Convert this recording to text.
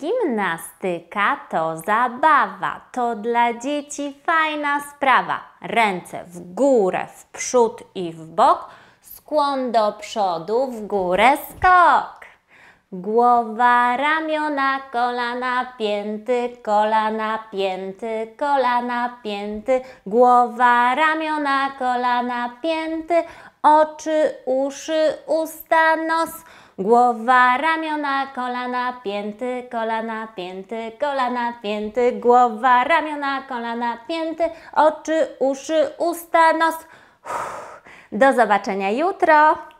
Gimnastyka to zabawa, to dla dzieci fajna sprawa. Ręce w górę, w przód i w bok, skłon do przodu, w górę skok. Głowa, ramiona, kolana, pięty, kolana, pięty, kolana, pięty, głowa, ramiona, kolana, pięty, oczy, uszy, usta, nos. Głowa, ramiona, kolana, pięty, kolana, pięty, kolana, pięty. Głowa, ramiona, kolana, pięty. Oczy, uszy, usta, nos. Uff. Do zobaczenia jutro.